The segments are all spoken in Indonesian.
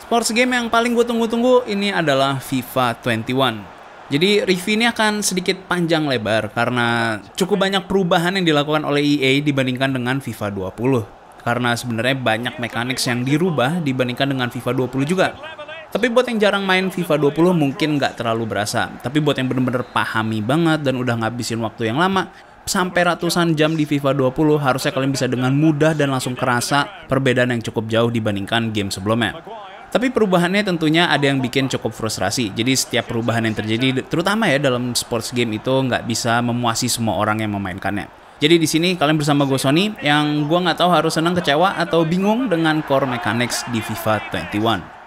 Sports game yang paling gue tunggu-tunggu ini adalah FIFA 21. Jadi review ini akan sedikit panjang lebar karena cukup banyak perubahan yang dilakukan oleh EA dibandingkan dengan FIFA 20. Karena sebenarnya banyak mekanik yang dirubah dibandingkan dengan FIFA 20 juga. Tapi buat yang jarang main FIFA 20 mungkin nggak terlalu berasa. Tapi buat yang bener-bener pahami banget dan udah ngabisin waktu yang lama, sampai ratusan jam di FIFA 20 harusnya kalian bisa dengan mudah dan langsung kerasa perbedaan yang cukup jauh dibandingkan game sebelumnya. Tapi perubahannya tentunya ada yang bikin cukup frustrasi. Jadi setiap perubahan yang terjadi, terutama ya dalam sports game itu nggak bisa memuasi semua orang yang memainkannya. Jadi di sini kalian bersama gue Sony yang gue nggak tahu harus senang kecewa atau bingung dengan core mechanics di FIFA 21.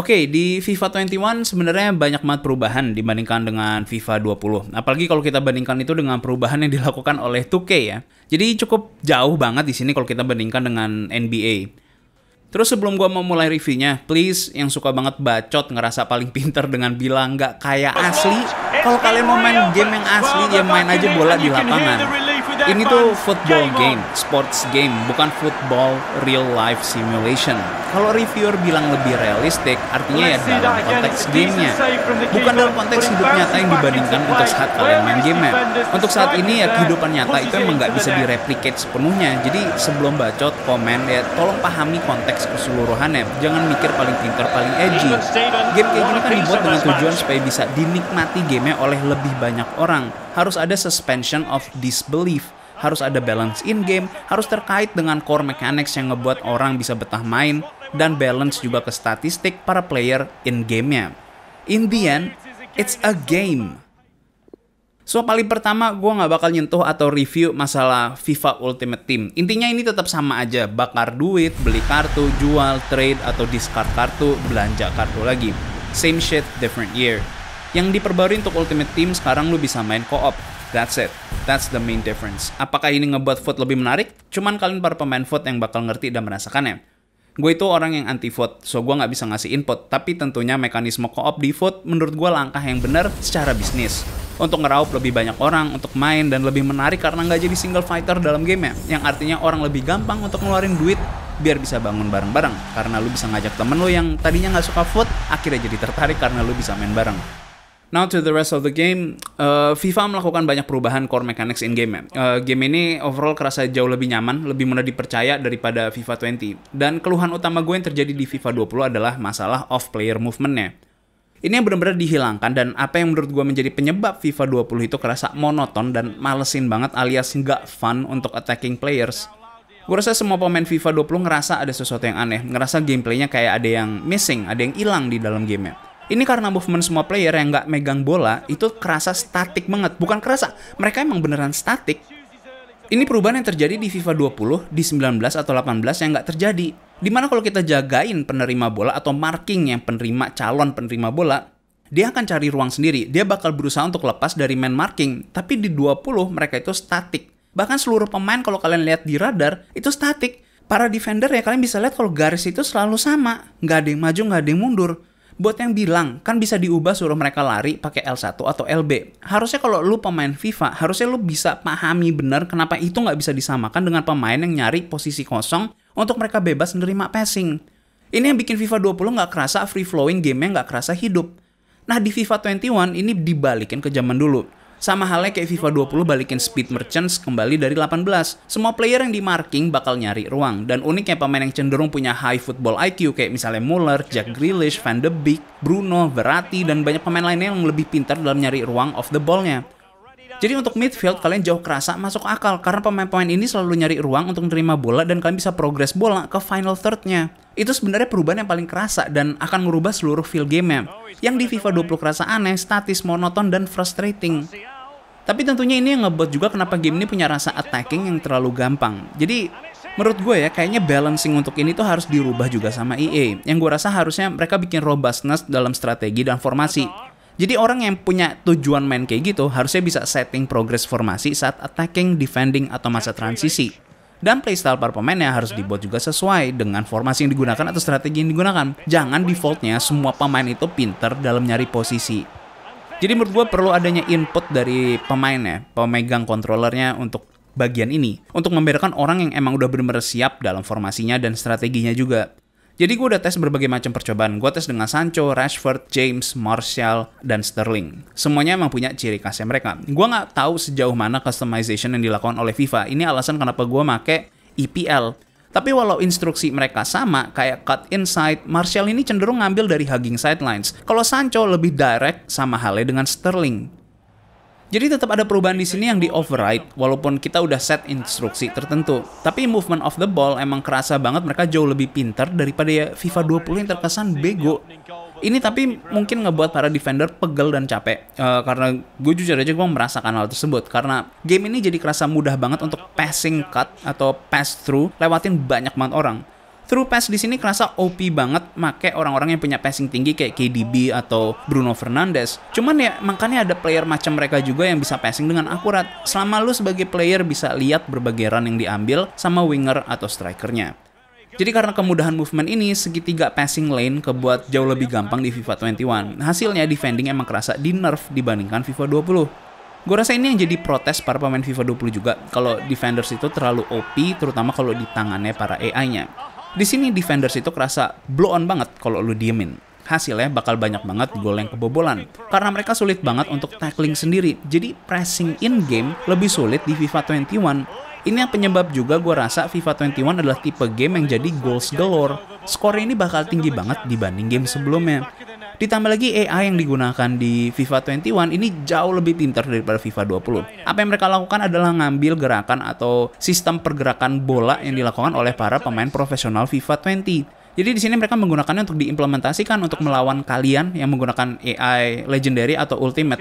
Oke, okay, di FIFA 21 sebenarnya banyak banget perubahan dibandingkan dengan FIFA 20. Apalagi kalau kita bandingkan itu dengan perubahan yang dilakukan oleh 2K ya. Jadi cukup jauh banget di sini kalau kita bandingkan dengan NBA. Terus sebelum gua mau mulai reviewnya, please yang suka banget bacot ngerasa paling pinter dengan bilang nggak kayak asli, kalau kalian mau main game yang asli, ya main aja bola di lapangan ini tuh football game, sports game, bukan football real life simulation. Kalau reviewer bilang lebih realistik, artinya ya dalam konteks gamenya. Bukan dalam konteks hidup nyata yang dibandingkan untuk saat kalian main game -nya. Untuk saat ini ya kehidupan nyata itu emang nggak bisa direplikasi sepenuhnya. Jadi sebelum bacot, komen ya tolong pahami konteks keseluruhannya. Jangan mikir paling pinter paling edgy. Game kayak gini kan dibuat dengan tujuan supaya bisa dinikmati gamenya oleh lebih banyak orang. Harus ada suspension of disbelief harus ada balance in game, harus terkait dengan core mechanics yang ngebuat orang bisa betah main, dan balance juga ke statistik para player in gamenya. In the end, it's a game. So paling pertama gue nggak bakal nyentuh atau review masalah FIFA Ultimate Team. Intinya ini tetap sama aja, bakar duit, beli kartu, jual, trade, atau discard kartu, belanja kartu lagi. Same shit, different year. Yang diperbarui untuk Ultimate Team sekarang lu bisa main co-op. That's it. That's the main difference. Apakah ini ngebuat foot lebih menarik? Cuman kalian para pemain foot yang bakal ngerti dan merasakannya. Gue itu orang yang anti vote, so gue nggak bisa ngasih input. Tapi tentunya mekanisme co-op di vote menurut gue langkah yang benar secara bisnis. Untuk ngeraup lebih banyak orang, untuk main, dan lebih menarik karena nggak jadi single fighter dalam game ya. Yang artinya orang lebih gampang untuk ngeluarin duit biar bisa bangun bareng-bareng. Karena lu bisa ngajak temen lu yang tadinya nggak suka vote, akhirnya jadi tertarik karena lu bisa main bareng. Now to the rest of the game, uh, FIFA melakukan banyak perubahan core mechanics in game. Uh, game ini overall kerasa jauh lebih nyaman, lebih mudah dipercaya daripada FIFA 20. Dan keluhan utama gue yang terjadi di FIFA 20 adalah masalah off player movementnya. Ini yang benar-benar dihilangkan dan apa yang menurut gue menjadi penyebab FIFA 20 itu kerasa monoton dan malesin banget alias nggak fun untuk attacking players. Gue rasa semua pemain FIFA 20 ngerasa ada sesuatu yang aneh, ngerasa gameplaynya kayak ada yang missing, ada yang hilang di dalam gamenya. Ini karena movement semua player yang nggak megang bola itu kerasa statik banget. Bukan kerasa, mereka emang beneran statik. Ini perubahan yang terjadi di FIFA 20, di 19 atau 18 yang nggak terjadi. Dimana kalau kita jagain penerima bola atau marking yang penerima calon penerima bola, dia akan cari ruang sendiri. Dia bakal berusaha untuk lepas dari man marking. Tapi di 20 mereka itu statik. Bahkan seluruh pemain kalau kalian lihat di radar itu statik para defender ya kalian bisa lihat kalau garis itu selalu sama nggak ada yang maju nggak ada yang mundur buat yang bilang kan bisa diubah suruh mereka lari pakai L1 atau LB. Harusnya kalau lu pemain FIFA, harusnya lu bisa pahami benar kenapa itu nggak bisa disamakan dengan pemain yang nyari posisi kosong untuk mereka bebas menerima passing. Ini yang bikin FIFA 20 nggak kerasa free flowing game-nya nggak kerasa hidup. Nah di FIFA 21 ini dibalikin ke zaman dulu sama halnya kayak FIFA 20 balikin speed merchants kembali dari 18. Semua player yang di marking bakal nyari ruang. Dan uniknya pemain yang cenderung punya high football IQ kayak misalnya Muller, Jack Grealish, Van de Beek, Bruno, Verratti, dan banyak pemain lainnya yang lebih pintar dalam nyari ruang off the ballnya. Jadi untuk midfield kalian jauh kerasa masuk akal karena pemain-pemain ini selalu nyari ruang untuk menerima bola dan kalian bisa progres bola ke final thirdnya. Itu sebenarnya perubahan yang paling kerasa dan akan merubah seluruh feel game-nya. Yang di FIFA 20 kerasa aneh, statis, monoton, dan frustrating. Tapi tentunya ini yang ngebuat juga kenapa game ini punya rasa attacking yang terlalu gampang. Jadi menurut gue ya kayaknya balancing untuk ini tuh harus dirubah juga sama EA. Yang gue rasa harusnya mereka bikin robustness dalam strategi dan formasi jadi orang yang punya tujuan main kayak gitu harusnya bisa setting progress formasi saat attacking, defending, atau masa transisi. Dan playstyle para pemainnya harus dibuat juga sesuai dengan formasi yang digunakan atau strategi yang digunakan. Jangan defaultnya semua pemain itu pinter dalam nyari posisi. Jadi menurut gue perlu adanya input dari pemainnya, pemegang kontrolernya untuk bagian ini untuk membedakan orang yang emang udah bener-bener siap dalam formasinya dan strateginya juga. Jadi gue udah tes berbagai macam percobaan. Gue tes dengan Sancho, Rashford, James, Martial, dan Sterling. Semuanya emang punya ciri khasnya mereka. Gue nggak tahu sejauh mana customization yang dilakukan oleh FIFA. Ini alasan kenapa gue make EPL. Tapi walau instruksi mereka sama, kayak cut inside, Martial ini cenderung ngambil dari hugging sidelines. Kalau Sancho lebih direct sama halnya dengan Sterling. Jadi tetap ada perubahan di sini yang di override walaupun kita udah set instruksi tertentu. Tapi movement of the ball emang kerasa banget mereka jauh lebih pintar daripada ya FIFA 20 yang terkesan bego. Ini tapi mungkin ngebuat para defender pegel dan capek. Uh, karena gue jujur aja gue merasakan hal tersebut. Karena game ini jadi kerasa mudah banget untuk passing cut atau pass through lewatin banyak banget orang. Through pass di sini kerasa OP banget make orang-orang yang punya passing tinggi kayak KDB atau Bruno Fernandes. Cuman ya makanya ada player macam mereka juga yang bisa passing dengan akurat. Selama lu sebagai player bisa lihat berbagai run yang diambil sama winger atau strikernya. Jadi karena kemudahan movement ini, segitiga passing lane kebuat jauh lebih gampang di FIFA 21. Hasilnya defending emang kerasa di nerf dibandingkan FIFA 20. Gue rasa ini yang jadi protes para pemain FIFA 20 juga kalau defenders itu terlalu OP terutama kalau di tangannya para AI-nya. Di sini defenders itu kerasa blow on banget kalau lu diemin. Hasilnya bakal banyak banget gol yang kebobolan. Karena mereka sulit banget untuk tackling sendiri. Jadi pressing in game lebih sulit di FIFA 21 ini yang penyebab juga gue rasa FIFA 21 adalah tipe game yang jadi goals galore. Skornya ini bakal tinggi banget dibanding game sebelumnya. Ditambah lagi AI yang digunakan di FIFA 21 ini jauh lebih pintar daripada FIFA 20. Apa yang mereka lakukan adalah ngambil gerakan atau sistem pergerakan bola yang dilakukan oleh para pemain profesional FIFA 20. Jadi di sini mereka menggunakannya untuk diimplementasikan untuk melawan kalian yang menggunakan AI legendary atau ultimate.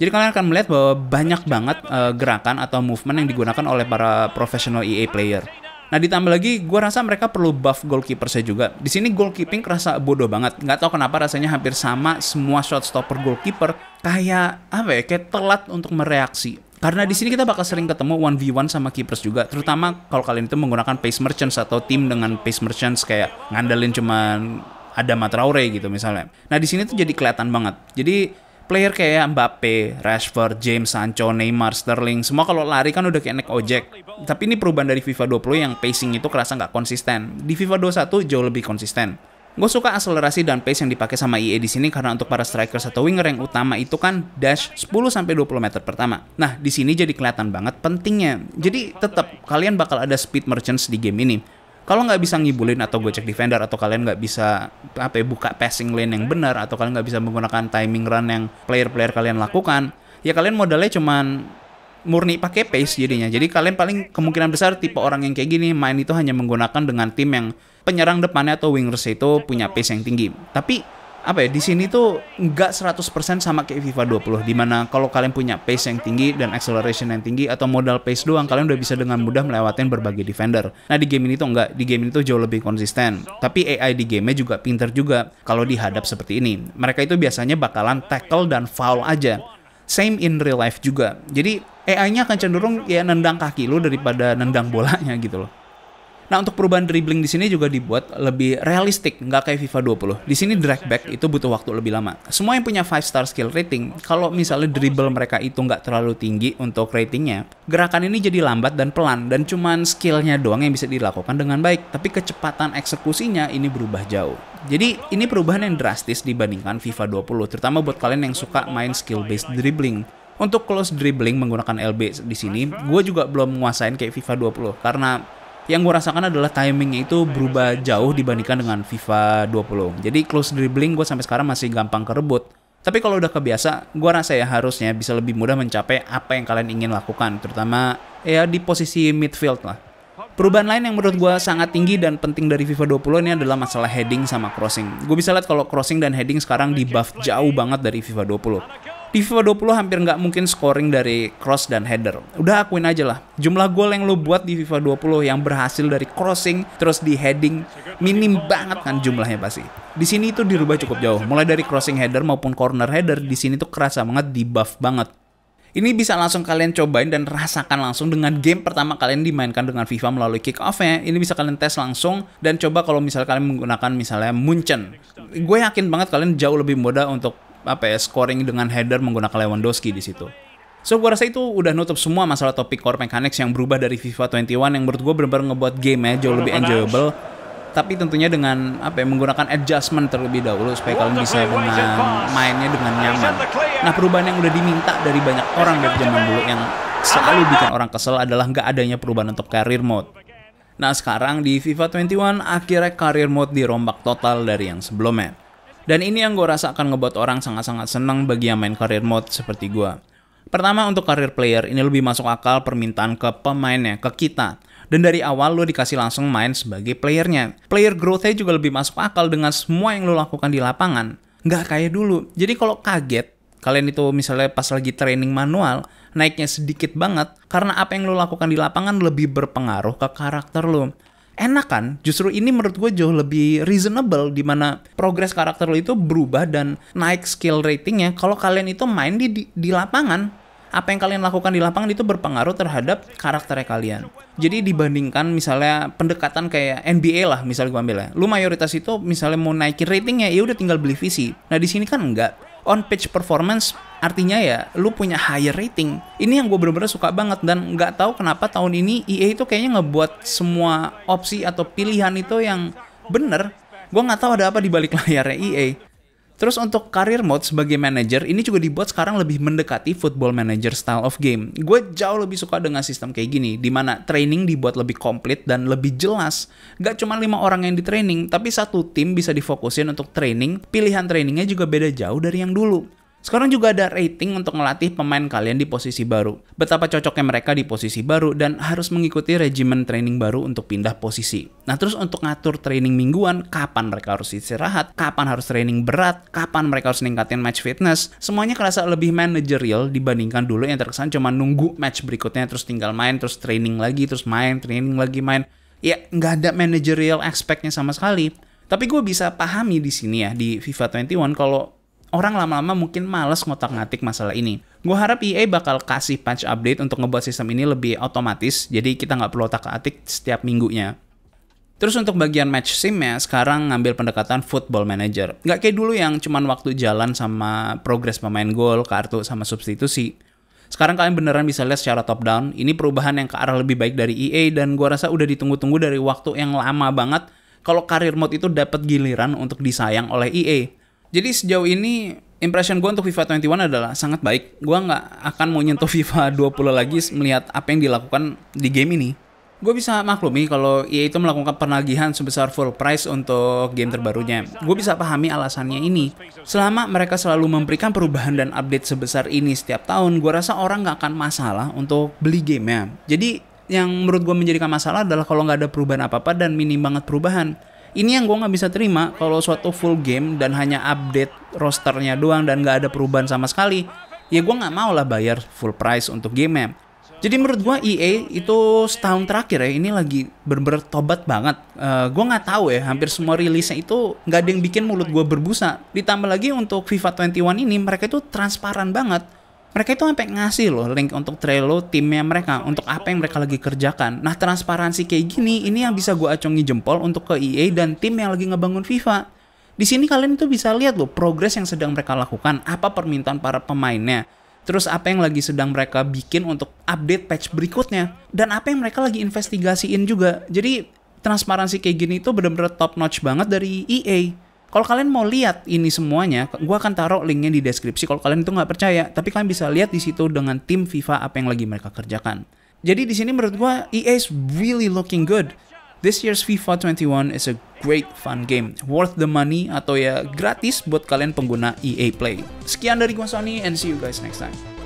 Jadi kalian akan melihat bahwa banyak banget uh, gerakan atau movement yang digunakan oleh para profesional EA player. Nah ditambah lagi gue rasa mereka perlu buff goalkeeper saya juga. Di sini goalkeeping kerasa bodoh banget. Nggak tahu kenapa rasanya hampir sama semua shot stopper goalkeeper kayak apa ya kayak telat untuk mereaksi. Karena di sini kita bakal sering ketemu 1v1 sama keepers juga, terutama kalau kalian itu menggunakan pace merchants atau tim dengan pace merchants kayak ngandelin cuman ada matraure gitu misalnya. Nah, di sini tuh jadi kelihatan banget. Jadi player kayak Mbappe, Rashford, James Sancho, Neymar, Sterling, semua kalau lari kan udah kayak naik ojek. Tapi ini perubahan dari FIFA 20 yang pacing itu kerasa nggak konsisten. Di FIFA 21 jauh lebih konsisten. Gue suka akselerasi dan pace yang dipakai sama EA di sini karena untuk para striker atau winger yang utama itu kan dash 10 sampai 20 meter pertama. Nah, di sini jadi kelihatan banget pentingnya. Jadi tetap kalian bakal ada speed merchants di game ini kalau nggak bisa ngibulin atau gue cek defender atau kalian nggak bisa apa ya, buka passing lane yang benar atau kalian nggak bisa menggunakan timing run yang player-player kalian lakukan ya kalian modalnya cuman murni pakai pace jadinya. Jadi kalian paling kemungkinan besar tipe orang yang kayak gini main itu hanya menggunakan dengan tim yang penyerang depannya atau wingers itu punya pace yang tinggi. Tapi apa ya di sini tuh nggak 100% sama kayak FIFA 20 dimana kalau kalian punya pace yang tinggi dan acceleration yang tinggi atau modal pace doang kalian udah bisa dengan mudah melewatin berbagai defender nah di game ini tuh nggak di game ini tuh jauh lebih konsisten tapi AI di gamenya juga pinter juga kalau dihadap seperti ini mereka itu biasanya bakalan tackle dan foul aja same in real life juga jadi AI-nya akan cenderung ya nendang kaki lu daripada nendang bolanya gitu loh Nah untuk perubahan dribbling di sini juga dibuat lebih realistik, nggak kayak FIFA 20. Di sini drag back itu butuh waktu lebih lama. Semua yang punya 5 star skill rating, kalau misalnya dribble mereka itu nggak terlalu tinggi untuk ratingnya, gerakan ini jadi lambat dan pelan dan cuman skillnya doang yang bisa dilakukan dengan baik. Tapi kecepatan eksekusinya ini berubah jauh. Jadi ini perubahan yang drastis dibandingkan FIFA 20, terutama buat kalian yang suka main skill based dribbling. Untuk close dribbling menggunakan LB di sini, gue juga belum menguasain kayak FIFA 20 karena yang gue rasakan adalah timingnya itu berubah jauh dibandingkan dengan FIFA 20. Jadi close dribbling gue sampai sekarang masih gampang kerebut. Tapi kalau udah kebiasa, gue rasa ya harusnya bisa lebih mudah mencapai apa yang kalian ingin lakukan, terutama ya di posisi midfield lah. Perubahan lain yang menurut gue sangat tinggi dan penting dari FIFA 20 ini adalah masalah heading sama crossing. Gue bisa lihat kalau crossing dan heading sekarang di buff jauh banget dari FIFA 20. Di FIFA 20 hampir nggak mungkin scoring dari cross dan header. Udah akuin aja lah. Jumlah gol yang lo buat di FIFA 20 yang berhasil dari crossing terus di heading minim banget kan jumlahnya pasti. Di sini itu dirubah cukup jauh. Mulai dari crossing header maupun corner header di sini tuh kerasa banget di buff banget. Ini bisa langsung kalian cobain dan rasakan langsung dengan game pertama kalian dimainkan dengan FIFA melalui kick off-nya. Ini bisa kalian tes langsung dan coba kalau misalnya kalian menggunakan misalnya Munchen. Gue yakin banget kalian jauh lebih mudah untuk apa ya scoring dengan header menggunakan Lewandowski di situ. So gue rasa itu udah nutup semua masalah topik core mechanics yang berubah dari FIFA 21 yang menurut gue benar-benar ngebuat game ya jauh lebih enjoyable. Tapi tentunya dengan apa ya menggunakan adjustment terlebih dahulu supaya kalian bisa dengan mainnya dengan nyaman. Nah perubahan yang udah diminta dari banyak orang dari zaman dulu yang selalu bikin orang kesel adalah nggak adanya perubahan untuk career mode. Nah sekarang di FIFA 21 akhirnya career mode dirombak total dari yang sebelumnya. Dan ini yang gue rasa akan ngebuat orang sangat-sangat senang bagi yang main career mode seperti gue. Pertama untuk career player, ini lebih masuk akal permintaan ke pemainnya, ke kita. Dan dari awal lo dikasih langsung main sebagai playernya. Player growth-nya juga lebih masuk akal dengan semua yang lo lakukan di lapangan. Nggak kayak dulu. Jadi kalau kaget, kalian itu misalnya pas lagi training manual, naiknya sedikit banget karena apa yang lo lakukan di lapangan lebih berpengaruh ke karakter lo enak kan justru ini menurut gue jauh lebih reasonable di mana progres karakter lo itu berubah dan naik skill ratingnya kalau kalian itu main di, di di lapangan apa yang kalian lakukan di lapangan itu berpengaruh terhadap karakternya kalian. Jadi dibandingkan misalnya pendekatan kayak NBA lah misalnya gue ambil ya. Lu mayoritas itu misalnya mau naikin ratingnya ya udah tinggal beli visi. Nah di sini kan enggak on page performance artinya ya lu punya higher rating ini yang gue bener-bener suka banget dan nggak tahu kenapa tahun ini EA itu kayaknya ngebuat semua opsi atau pilihan itu yang bener gue nggak tahu ada apa di balik layarnya EA Terus untuk karier mode sebagai manager, ini juga dibuat sekarang lebih mendekati football manager style of game. Gue jauh lebih suka dengan sistem kayak gini, di mana training dibuat lebih komplit dan lebih jelas. Gak cuma lima orang yang di training, tapi satu tim bisa difokusin untuk training, pilihan trainingnya juga beda jauh dari yang dulu. Sekarang juga ada rating untuk melatih pemain kalian di posisi baru. Betapa cocoknya mereka di posisi baru dan harus mengikuti regimen training baru untuk pindah posisi. Nah terus untuk ngatur training mingguan, kapan mereka harus istirahat, kapan harus training berat, kapan mereka harus ningkatin match fitness, semuanya kerasa lebih managerial dibandingkan dulu yang terkesan cuma nunggu match berikutnya terus tinggal main, terus training lagi, terus main, training lagi, main. Ya nggak ada managerial aspeknya sama sekali. Tapi gue bisa pahami di sini ya di FIFA 21 kalau orang lama-lama mungkin males ngotak-ngatik masalah ini. Gue harap EA bakal kasih patch update untuk ngebuat sistem ini lebih otomatis, jadi kita nggak perlu otak-atik setiap minggunya. Terus untuk bagian match sim ya, sekarang ngambil pendekatan football manager. Nggak kayak dulu yang cuman waktu jalan sama progres pemain gol, kartu, sama substitusi. Sekarang kalian beneran bisa lihat secara top down, ini perubahan yang ke arah lebih baik dari EA dan gue rasa udah ditunggu-tunggu dari waktu yang lama banget kalau karir mode itu dapat giliran untuk disayang oleh EA. Jadi sejauh ini impression gue untuk FIFA 21 adalah sangat baik. Gue nggak akan mau nyentuh FIFA 20 lagi melihat apa yang dilakukan di game ini. Gue bisa maklumi kalau EA itu melakukan penagihan sebesar full price untuk game terbarunya. Gue bisa pahami alasannya ini. Selama mereka selalu memberikan perubahan dan update sebesar ini setiap tahun, gue rasa orang nggak akan masalah untuk beli gamenya. Jadi yang menurut gue menjadikan masalah adalah kalau nggak ada perubahan apa-apa dan minim banget perubahan. Ini yang gue nggak bisa terima kalau suatu full game dan hanya update rosternya doang dan nggak ada perubahan sama sekali. Ya gue nggak mau lah bayar full price untuk game Jadi menurut gue EA itu setahun terakhir ya ini lagi bener-bener tobat banget. Uh, eh, gue nggak tahu ya hampir semua rilisnya itu nggak ada yang bikin mulut gue berbusa. Ditambah lagi untuk FIFA 21 ini mereka itu transparan banget mereka itu sampai ngasih loh link untuk Trello timnya mereka untuk apa yang mereka lagi kerjakan. Nah transparansi kayak gini ini yang bisa gue acungi jempol untuk ke EA dan tim yang lagi ngebangun FIFA. Di sini kalian tuh bisa lihat loh progres yang sedang mereka lakukan, apa permintaan para pemainnya, terus apa yang lagi sedang mereka bikin untuk update patch berikutnya, dan apa yang mereka lagi investigasiin juga. Jadi transparansi kayak gini itu bener-bener top notch banget dari EA. Kalau kalian mau lihat ini semuanya, gue akan taruh linknya di deskripsi kalau kalian itu nggak percaya. Tapi kalian bisa lihat di situ dengan tim FIFA apa yang lagi mereka kerjakan. Jadi di sini menurut gue EA is really looking good. This year's FIFA 21 is a great fun game, worth the money atau ya gratis buat kalian pengguna EA Play. Sekian dari gue Sony and see you guys next time.